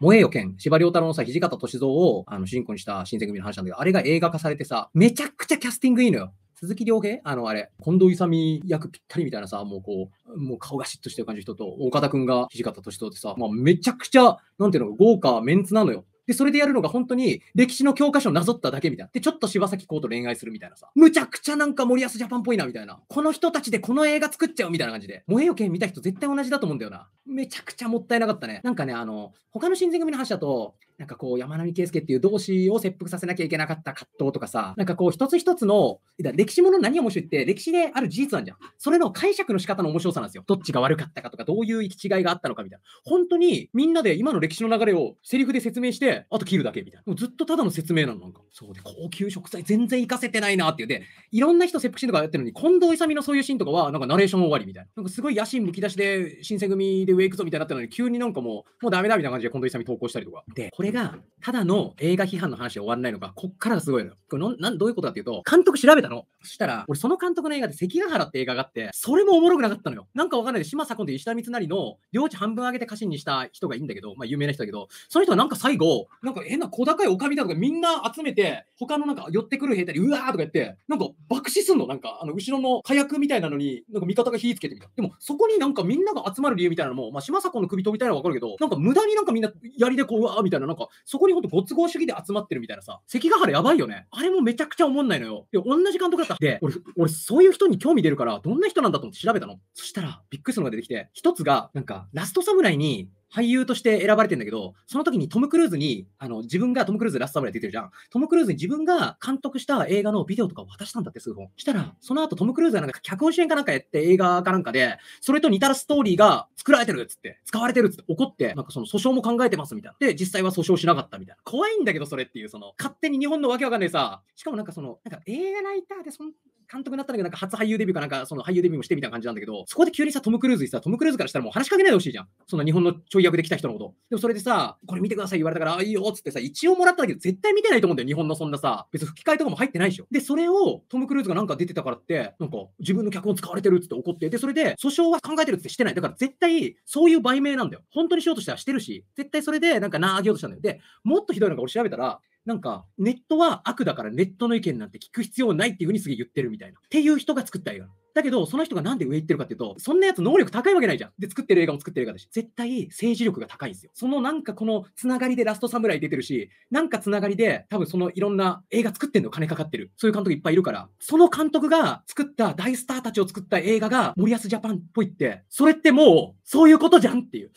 萌えよ剣、司馬太郎のさ、土方歳三を、あの、主人公にした新選組の話なんだけど、あれが映画化されてさ、めちゃくちゃキャスティングいいのよ。鈴木亮平あの、あれ、近藤勇役ぴったりみたいなさ、もうこう、もう顔がシッとしてる感じの人と、岡田君が土方歳三ってさ、まあ、めちゃくちゃ、なんていうの、豪華メンツなのよ。で、それでやるのが本当に歴史の教科書をなぞっただけみたいな。で、ちょっと柴咲コウと恋愛するみたいなさ。むちゃくちゃなんか森保ジャパンっぽいなみたいな。この人たちでこの映画作っちゃうみたいな感じで。燃えよん見た人絶対同じだと思うんだよな。めちゃくちゃもったいなかったね。なんかね、あの、他の新選組の話だと、なんかこう、山並圭介っていう同志を切腹させなきゃいけなかった葛藤とかさ、なんかこう、一つ一つの、歴史もの何が面白いって、歴史である事実なんじゃん。それの解釈の仕方の面白さなんですよ。どっちが悪かったかとか、どういう行き違いがあったのかみたいな。本当に、みんなで今の歴史の流れをセリフで説明して、あと切るだけみたいな。もうずっとただの説明なの、なんか。そうで、高級食材全然活かせてないなっていう。で、いろんな人切腹シーンとかやってるのに、近藤勇のそういうシーンとかは、なんかナレーション終わりみたいな。なんかすごい野心むき出しで、新選組で上行くぞみたいになったのに、急になんかもう、もうダメだみたいな感じで近藤勇投稿したりとか。で、れがただの映画批判の話で終わらないのか、こっからがすごいのこれなんどういうことかっていうと、監督調べたの。そしたら、俺その監督の映画で関ヶ原って映画があって、それもおもろくなかったのよ。なんかわかんないで、島佐近と石田三成の領地半分上げて家臣にした人がいいんだけど、まあ有名な人だけど、その人はなんか最後、なんか変な小高いおかみだとかみんな集めて、他のなんか寄ってくる兵隊にうわーとか言って、なんか爆死すんの。なんかあの後ろの火薬みたいなのに、なんか味方が火つけてみた。でもそこになんかみんなが集まる理由みたいなのも、まあ島左の首飛びたいのはわかるけど、なんか無駄になんかみんな槍でこううわーみたいななんか、そこにほんとご都合主義で集まってるみたいなさ、関ヶ原やばいよね。あれもめちゃくちゃ思んないのよ。で、同じ監督だった。で、俺、俺そういう人に興味出るから、どんな人なんだと思って調べたの。そしたら、びっくりするのが出てきて、一つが、なんか、ラストサムライに、俳優として選ばれてんだけど、その時にトム・クルーズに、あの、自分がトム・クルーズラストサムライ出てるじゃん。トム・クルーズに自分が監督した映画のビデオとかを渡したんだって、数本。したら、その後トム・クルーズがなんか脚本0円かなんかやって映画かなんかで、それと似たらストーリーが作られてるっつって、使われてるっつって怒って、なんかその訴訟も考えてますみたいな。で、実際は訴訟しなかったみたいな。怖いんだけど、それっていう、その、勝手に日本のわけわかんないさ、しかもなんかその、なんか映画ライターでそん監督になったんだけど、なんか初俳優デビューかなんか、その俳優デビューもしてみたいな感じなんだけど、そこで急にさ、トム・クルーズにさ、トム・クルーズからしたらもう話しかけないでほしいじゃん。その日本のちょい役で来た人のこと。でもそれでさ、これ見てください言われたから、あ、いいよっつってさ、一応もらったんだけど、絶対見てないと思うんだよ、日本のそんなさ、別に吹き替えとかも入ってないでしょ。で、それをトム・クルーズがなんか出てたからって、なんか自分の脚本使われてるっつって怒って、で、それで訴訟は考えてるっつってしてない。だから絶対、そういう売名なんだよ。本当にしようとしてはしてるし、絶対それでなんか投げようとしたんだよ。で、もっとひどいのが俺調べたら、なんか、ネットは悪だからネットの意見なんて聞く必要ないっていうふうにすげえ言ってるみたいな。っていう人が作った映画。だけど、その人がなんで上行ってるかっていうと、そんなやつ能力高いわけないじゃん。で、作ってる映画も作ってる映画だし、絶対政治力が高いんですよ。そのなんかこのつながりでラストサムライ出てるし、なんかつながりで多分そのいろんな映画作ってんの金かかってる。そういう監督いっぱいいるから、その監督が作った大スターたちを作った映画が森安ジャパンっぽいって、それってもうそういうことじゃんっていう。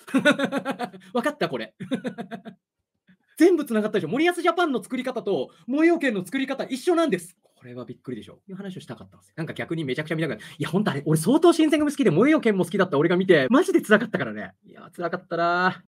わかったこれ。全部つながったでしょ。森保ジャパンの作り方と、萌陽県の作り方一緒なんです。これはびっくりでしょ。いう話をしたかったんですよ。なんか逆にめちゃくちゃ見たくない。いや、ほんとあれ、俺相当新選組好きで、萌陽剣も好きだった俺が見て、マジで辛かったからね。いや、辛かったな